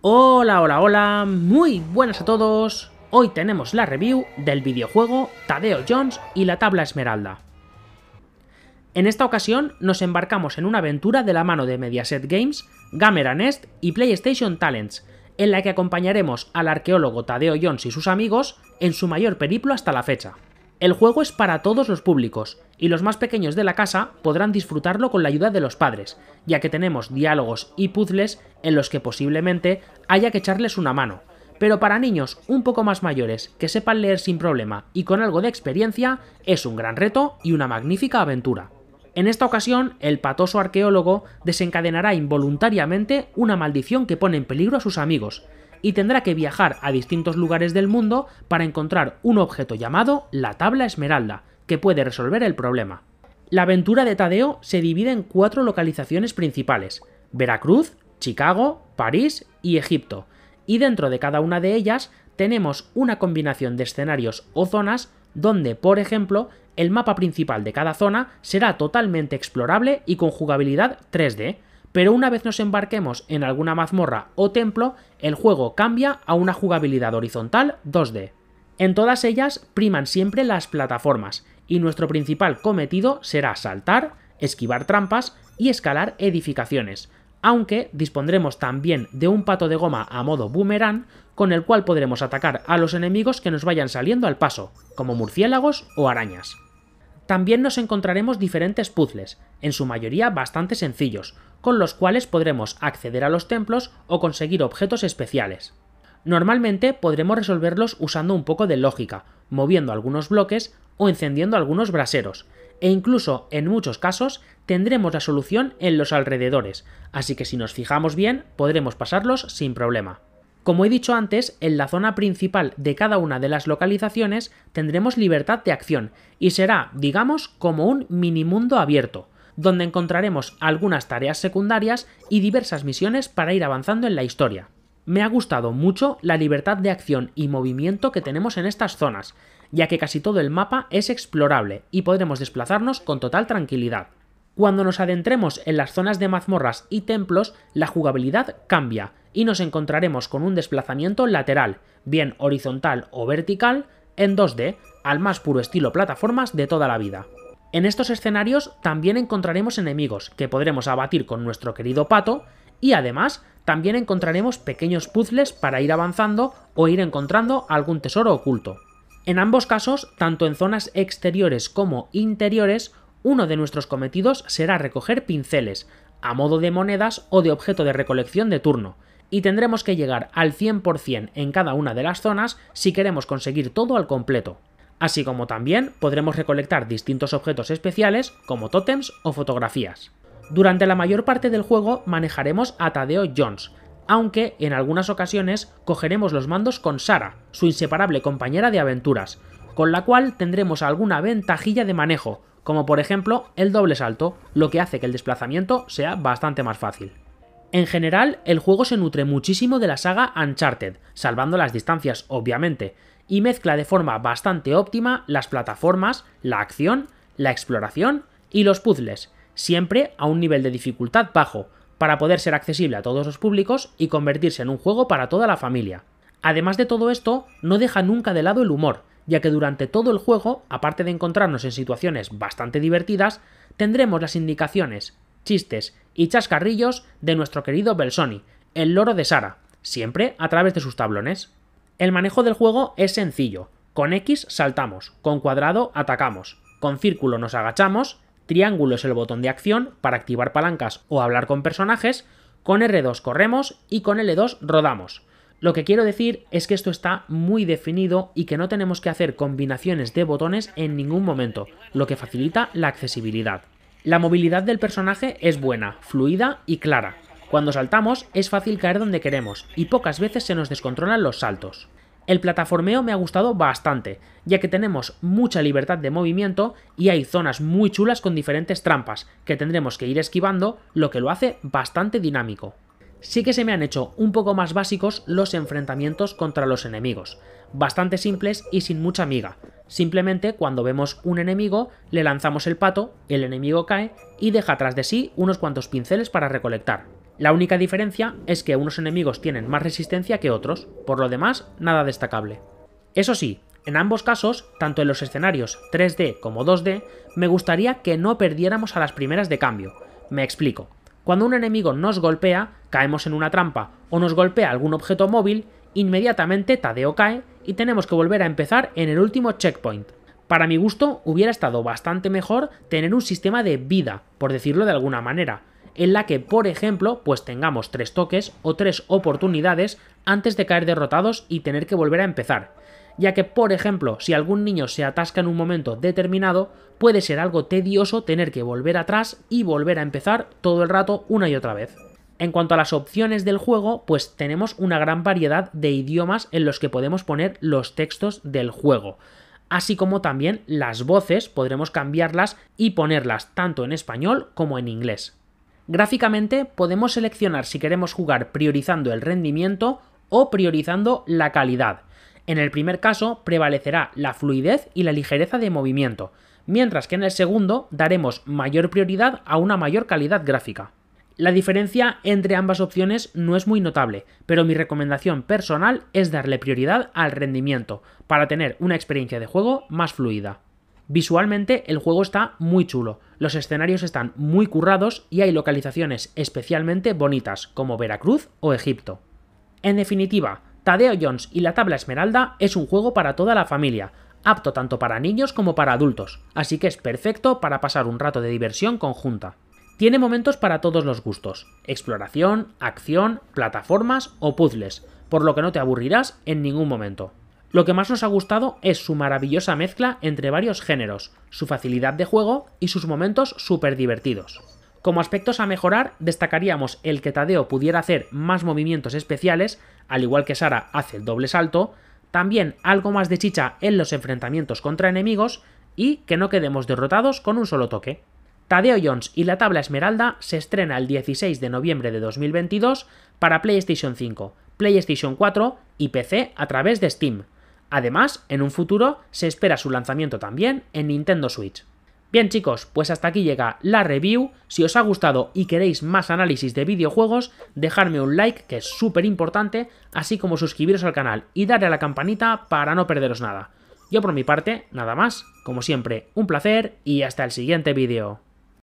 Hola, hola, hola, muy buenas a todos. Hoy tenemos la review del videojuego Tadeo Jones y la tabla esmeralda. En esta ocasión nos embarcamos en una aventura de la mano de Mediaset Games, Gamera Nest y PlayStation Talents, en la que acompañaremos al arqueólogo Tadeo Jones y sus amigos en su mayor periplo hasta la fecha. El juego es para todos los públicos, y los más pequeños de la casa podrán disfrutarlo con la ayuda de los padres, ya que tenemos diálogos y puzzles en los que posiblemente haya que echarles una mano. Pero para niños un poco más mayores que sepan leer sin problema y con algo de experiencia, es un gran reto y una magnífica aventura. En esta ocasión, el patoso arqueólogo desencadenará involuntariamente una maldición que pone en peligro a sus amigos, y tendrá que viajar a distintos lugares del mundo para encontrar un objeto llamado la tabla esmeralda, que puede resolver el problema. La aventura de Tadeo se divide en cuatro localizaciones principales, Veracruz, Chicago, París y Egipto, y dentro de cada una de ellas tenemos una combinación de escenarios o zonas donde, por ejemplo, el mapa principal de cada zona será totalmente explorable y con jugabilidad 3D, pero una vez nos embarquemos en alguna mazmorra o templo, el juego cambia a una jugabilidad horizontal 2D. En todas ellas priman siempre las plataformas, y nuestro principal cometido será saltar, esquivar trampas y escalar edificaciones, aunque dispondremos también de un pato de goma a modo boomerang con el cual podremos atacar a los enemigos que nos vayan saliendo al paso, como murciélagos o arañas. También nos encontraremos diferentes puzles, en su mayoría bastante sencillos, con los cuales podremos acceder a los templos o conseguir objetos especiales. Normalmente podremos resolverlos usando un poco de lógica, moviendo algunos bloques o encendiendo algunos braseros, e incluso en muchos casos tendremos la solución en los alrededores, así que si nos fijamos bien podremos pasarlos sin problema. Como he dicho antes, en la zona principal de cada una de las localizaciones tendremos libertad de acción y será, digamos, como un mini mundo abierto, donde encontraremos algunas tareas secundarias y diversas misiones para ir avanzando en la historia. Me ha gustado mucho la libertad de acción y movimiento que tenemos en estas zonas, ya que casi todo el mapa es explorable y podremos desplazarnos con total tranquilidad. Cuando nos adentremos en las zonas de mazmorras y templos, la jugabilidad cambia y nos encontraremos con un desplazamiento lateral, bien horizontal o vertical, en 2D, al más puro estilo plataformas de toda la vida. En estos escenarios también encontraremos enemigos que podremos abatir con nuestro querido pato y además también encontraremos pequeños puzzles para ir avanzando o ir encontrando algún tesoro oculto. En ambos casos, tanto en zonas exteriores como interiores, uno de nuestros cometidos será recoger pinceles, a modo de monedas o de objeto de recolección de turno, y tendremos que llegar al 100% en cada una de las zonas si queremos conseguir todo al completo. Así como también podremos recolectar distintos objetos especiales como tótems o fotografías. Durante la mayor parte del juego manejaremos a Tadeo Jones, aunque en algunas ocasiones cogeremos los mandos con Sara, su inseparable compañera de aventuras, con la cual tendremos alguna ventajilla de manejo, como por ejemplo el doble salto, lo que hace que el desplazamiento sea bastante más fácil. En general, el juego se nutre muchísimo de la saga Uncharted, salvando las distancias obviamente, y mezcla de forma bastante óptima las plataformas, la acción, la exploración y los puzzles, siempre a un nivel de dificultad bajo, para poder ser accesible a todos los públicos y convertirse en un juego para toda la familia. Además de todo esto, no deja nunca de lado el humor, ya que durante todo el juego, aparte de encontrarnos en situaciones bastante divertidas, tendremos las indicaciones, chistes y chascarrillos de nuestro querido Belsoni, el loro de Sara, siempre a través de sus tablones. El manejo del juego es sencillo, con X saltamos, con cuadrado atacamos, con círculo nos agachamos, triángulo es el botón de acción para activar palancas o hablar con personajes, con R2 corremos y con L2 rodamos. Lo que quiero decir es que esto está muy definido y que no tenemos que hacer combinaciones de botones en ningún momento, lo que facilita la accesibilidad. La movilidad del personaje es buena, fluida y clara. Cuando saltamos es fácil caer donde queremos y pocas veces se nos descontrolan los saltos. El plataformeo me ha gustado bastante, ya que tenemos mucha libertad de movimiento y hay zonas muy chulas con diferentes trampas que tendremos que ir esquivando, lo que lo hace bastante dinámico. Sí que se me han hecho un poco más básicos los enfrentamientos contra los enemigos, bastante simples y sin mucha miga. Simplemente cuando vemos un enemigo le lanzamos el pato, el enemigo cae y deja tras de sí unos cuantos pinceles para recolectar. La única diferencia es que unos enemigos tienen más resistencia que otros, por lo demás nada destacable. Eso sí, en ambos casos, tanto en los escenarios 3D como 2D, me gustaría que no perdiéramos a las primeras de cambio. Me explico. Cuando un enemigo nos golpea, caemos en una trampa o nos golpea algún objeto móvil, inmediatamente Tadeo cae y tenemos que volver a empezar en el último checkpoint. Para mi gusto, hubiera estado bastante mejor tener un sistema de vida, por decirlo de alguna manera, en la que, por ejemplo, pues tengamos tres toques o tres oportunidades antes de caer derrotados y tener que volver a empezar ya que, por ejemplo, si algún niño se atasca en un momento determinado, puede ser algo tedioso tener que volver atrás y volver a empezar todo el rato una y otra vez. En cuanto a las opciones del juego, pues tenemos una gran variedad de idiomas en los que podemos poner los textos del juego así como también las voces podremos cambiarlas y ponerlas tanto en español como en inglés. Gráficamente podemos seleccionar si queremos jugar priorizando el rendimiento o priorizando la calidad, en el primer caso prevalecerá la fluidez y la ligereza de movimiento, mientras que en el segundo daremos mayor prioridad a una mayor calidad gráfica. La diferencia entre ambas opciones no es muy notable, pero mi recomendación personal es darle prioridad al rendimiento, para tener una experiencia de juego más fluida. Visualmente el juego está muy chulo, los escenarios están muy currados y hay localizaciones especialmente bonitas como Veracruz o Egipto. En definitiva, Tadeo Jones y la tabla esmeralda es un juego para toda la familia, apto tanto para niños como para adultos, así que es perfecto para pasar un rato de diversión conjunta. Tiene momentos para todos los gustos, exploración, acción, plataformas o puzzles, por lo que no te aburrirás en ningún momento. Lo que más nos ha gustado es su maravillosa mezcla entre varios géneros, su facilidad de juego y sus momentos súper divertidos. Como aspectos a mejorar, destacaríamos el que Tadeo pudiera hacer más movimientos especiales, al igual que Sara hace el doble salto, también algo más de chicha en los enfrentamientos contra enemigos y que no quedemos derrotados con un solo toque. Tadeo Jones y la tabla Esmeralda se estrena el 16 de noviembre de 2022 para PlayStation 5, PlayStation 4 y PC a través de Steam. Además, en un futuro se espera su lanzamiento también en Nintendo Switch. Bien chicos, pues hasta aquí llega la review. Si os ha gustado y queréis más análisis de videojuegos, dejadme un like, que es súper importante, así como suscribiros al canal y darle a la campanita para no perderos nada. Yo por mi parte, nada más, como siempre, un placer y hasta el siguiente vídeo.